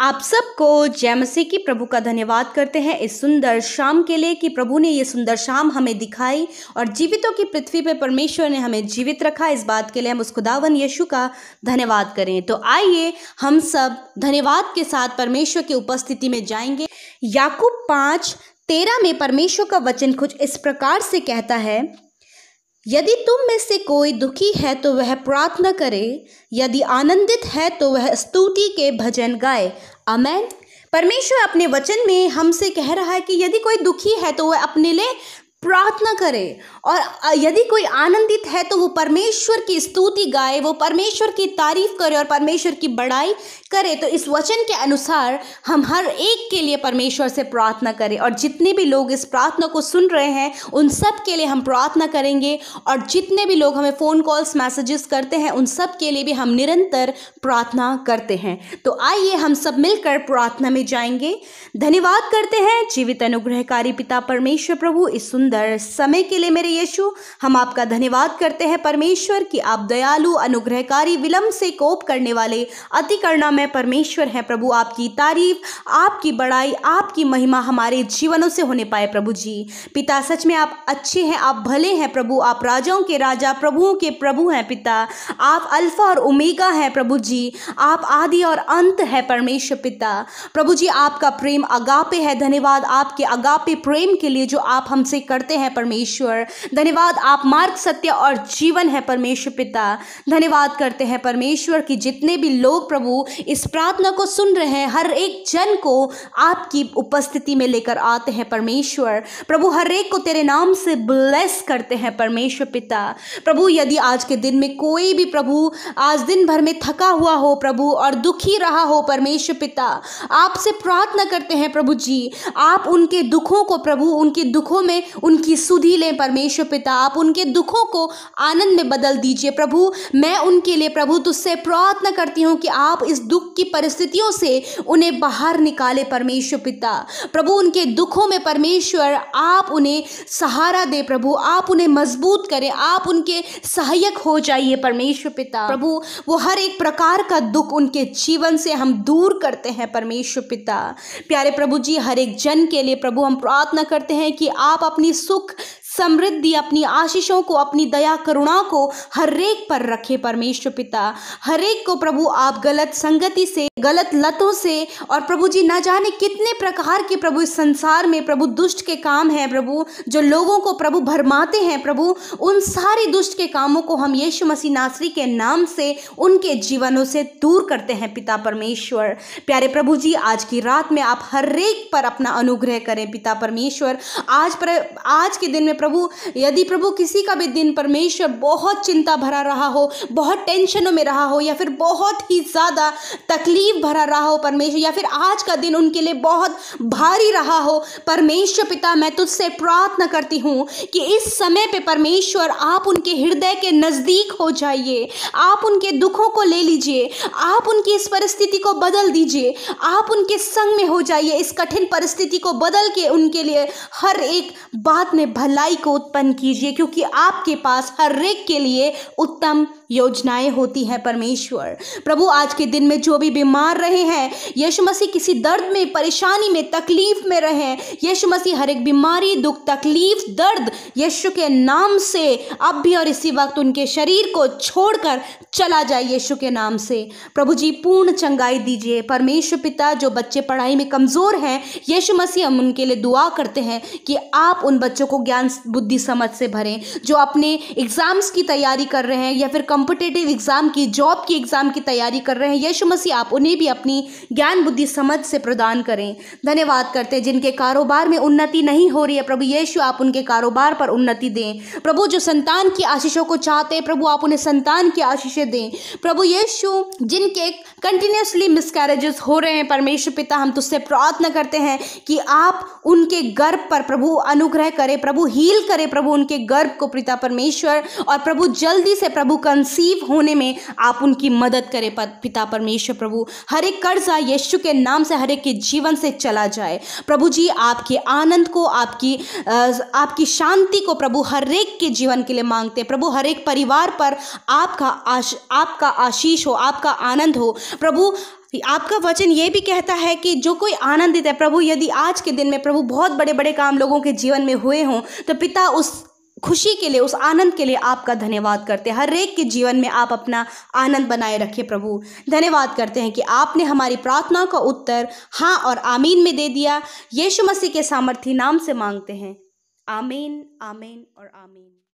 आप सबको जय मसी की प्रभु का धन्यवाद करते हैं इस सुंदर शाम के लिए कि प्रभु ने ये सुंदर शाम हमें दिखाई और जीवितों की पृथ्वी पर परमेश्वर ने हमें जीवित रखा इस बात के लिए हम उस खुदावन यीशु का धन्यवाद करें तो आइए हम सब धन्यवाद के साथ परमेश्वर की उपस्थिति में जाएंगे याकूब पाँच तेरह में परमेश्वर का वचन कुछ इस प्रकार से कहता है यदि तुम में से कोई दुखी है तो वह प्रार्थना करे यदि आनंदित है तो वह स्तुति के भजन गाए अमेन परमेश्वर अपने वचन में हमसे कह रहा है कि यदि कोई दुखी है तो वह अपने लिए प्रार्थना करे और यदि कोई आनंदित है तो वो परमेश्वर की स्तुति गाए वो परमेश्वर की तारीफ करे और परमेश्वर की बड़ाई करें तो इस वचन के अनुसार हम हर एक के लिए परमेश्वर से प्रार्थना करें और जितने भी लोग इस प्रार्थना को सुन रहे हैं उन सब के लिए हम प्रार्थना करेंगे और जितने भी लोग हमें फ़ोन कॉल्स मैसेजेस करते हैं उन सब के लिए भी हम निरंतर प्रार्थना करते हैं तो आइए हम सब मिलकर प्रार्थना में जाएंगे धन्यवाद करते हैं जीवित अनुग्रहकारी पिता परमेश्वर प्रभु इस सुंदर समय के लिए मेरे यीशु हम आपका धन्यवाद करते हैं परमेश्वर कि आप दयालु अनुग्रहकारी विलंब से कोप करने वाले अति करना में परमेश्वर हैं प्रभु आपकी तारीफ आपकी बड़ाई आपकी महिमा हमारे जीवनों से होने पाए प्रभु जी पिता सच में आप अच्छे हैं आप भले हैं प्रभु आप राजाओं के राजा प्रभुओं के प्रभु हैं पिता आप अल्फा और उमेगा हैं प्रभु जी आप आदि और अंत है परमेश्वर पिता प्रभु जी आपका प्रेम अगापे है धन्यवाद आपके अगापे प्रेम के लिए जो आप हमसे करते हैं परमेश्वर धन्यवाद आप मार्ग सत्य और जीवन है परमेश्वर पिता धन्यवाद करते हैं परमेश्वर कि जितने भी लोग प्रभु इस प्रार्थना को सुन रहे हर एक जन को आपकी उपस्थिति में लेकर आते हैं परमेश्वर प्रभु हर एक को तेरे नाम से ब्लेस करते हैं परमेश्वर पिता प्रभु यदि आज के दिन में कोई भी प्रभु आज दिन भर में थका हुआ हो प्रभु और दुखी रहा हो परमेश्वर पिता आपसे प्रार्थना करते हैं प्रभु जी आप उनके दुखों को प्रभु उनके दुखों में उनकी सुधी लें परमेश्वर पिता आप उनके दुखों को आनंद में बदल दीजिए प्रभु मैं उनके लिए प्रभु तुझसे प्रार्थना करती हूँ कि आप इस दुख दुख की परिस्थितियों से उन्हें बाहर निकाले परमेश्वर पिता प्रभु उनके दुखों में परमेश्वर आप उन्हें सहारा दे प्रभु आप उन्हें मजबूत करें आप उनके सहायक हो जाइए परमेश्वर पिता प्रभु वो हर एक प्रकार का दुख उनके जीवन से हम दूर करते हैं परमेश्वर पिता प्यारे प्रभु जी हर एक जन के लिए प्रभु हम प्रार्थना करते हैं कि आप अपनी सुख समृद्धि अपनी आशीषों को अपनी दया करुणा को हरेक पर रखे परमेश्वर पिता हरेक को प्रभु आप गलत संगति से गलत लतों से और प्रभु जी ना जाने कितने प्रकार के प्रभु इस संसार में प्रभु दुष्ट के काम हैं प्रभु जो लोगों को प्रभु भरमाते हैं प्रभु उन सारे दुष्ट के कामों को हम यीशु मसीह नासरी के नाम से उनके जीवनों से दूर करते हैं पिता परमेश्वर प्यारे प्रभु जी आज की रात में आप हरेक पर अपना अनुग्रह करें पिता परमेश्वर आज पर आज के दिन में प्रभु प्रभु यदि प्रभु किसी का भी दिन परमेश्वर बहुत चिंता भरा रहा हो बहुत टेंशनों में रहा हो या फिर बहुत ही ज़्यादा तकलीफ भरा रहा हो परमेश्वर या फिर आज का दिन उनके लिए बहुत भारी रहा हो परमेश्वर पिता मैं तुझसे प्रार्थना करती हूँ कि इस समय पर परमेश्वर आप उनके हृदय के नज़दीक हो जाइए आप उनके दुखों को ले लीजिए आप उनकी इस परिस्थिति को बदल दीजिए आप उनके संग में हो जाइए इस कठिन परिस्थिति को बदल के उनके लिए हर एक बात में भलाई बुराई को उत्पन्न कीजिए क्योंकि आपके पास हर एक के लिए उत्तम योजनाएं होती हैं परमेश्वर प्रभु आज के दिन में जो भी बीमार रहे हैं यीशु मसीह किसी दर्द में परेशानी में तकलीफ में रहे हैं यीशु मसीह हर एक बीमारी दुख तकलीफ दर्द यीशु के नाम से अब भी और इसी वक्त उनके शरीर को छोड़कर चला जाए यीशु के नाम से प्रभु जी पूर्ण चंगाई दीजिए परमेश्वर पिता जो बच्चे पढ़ाई में कमज़ोर हैं यीशु मसीह हम उनके लिए दुआ करते हैं कि आप उन बच्चों को ज्ञान बुद्धि समझ से भरें जो अपने एग्ज़ाम्स की तैयारी कर रहे हैं या फिर कॉम्पिटेटिव एग्ज़ाम की जॉब की एग्ज़ाम की तैयारी कर रहे हैं यशु मसीह आप उन्हें भी अपनी ज्ञान बुद्धि समझ से प्रदान करें धन्यवाद करते हैं जिनके कारोबार में उन्नति नहीं हो रही है प्रभु यशु आप उनके कारोबार पर उन्नति दें प्रभु जो संतान की आशीषों को चाहते हैं प्रभु आप उन्हें संतान की आशीषें दें प्रभु यशु जिनके कंटिन्यूसली मिसकैरेजेस हो रहे हैं परमेश्वर पिता हम तुझसे प्रार्थना करते हैं कि आप उनके गर्भ पर प्रभु अनुग्रह करें प्रभु ही हील करे प्रभु उनके गर्भ को पिता परमेश्वर और प्रभु जल्दी से प्रभु कंसीव होने में आप उनकी मदद करे पिता परमेश्वर प्रभु हर एक कर्जा यीशु के नाम से हर एक के जीवन से चला जाए प्रभु जी आपके आनंद को आपकी आपकी शांति को प्रभु हर एक के जीवन के लिए मांगते प्रभु हर एक परिवार पर आपका आश आपका आशीष हो आपका आनंद हो प्रभु आपका वचन ये भी कहता है कि जो कोई आनंदित है प्रभु यदि आज के दिन में प्रभु बहुत बड़े बड़े काम लोगों के जीवन में हुए हों तो पिता उस खुशी के लिए उस आनंद के लिए आपका धन्यवाद करते हैं हर एक के जीवन में आप अपना आनंद बनाए रखें प्रभु धन्यवाद करते हैं कि आपने हमारी प्रार्थनाओं का उत्तर हाँ और आमीन में दे दिया यीशु मसीह के सामर्थ्य नाम से मांगते हैं आमीन आमीन और आमीन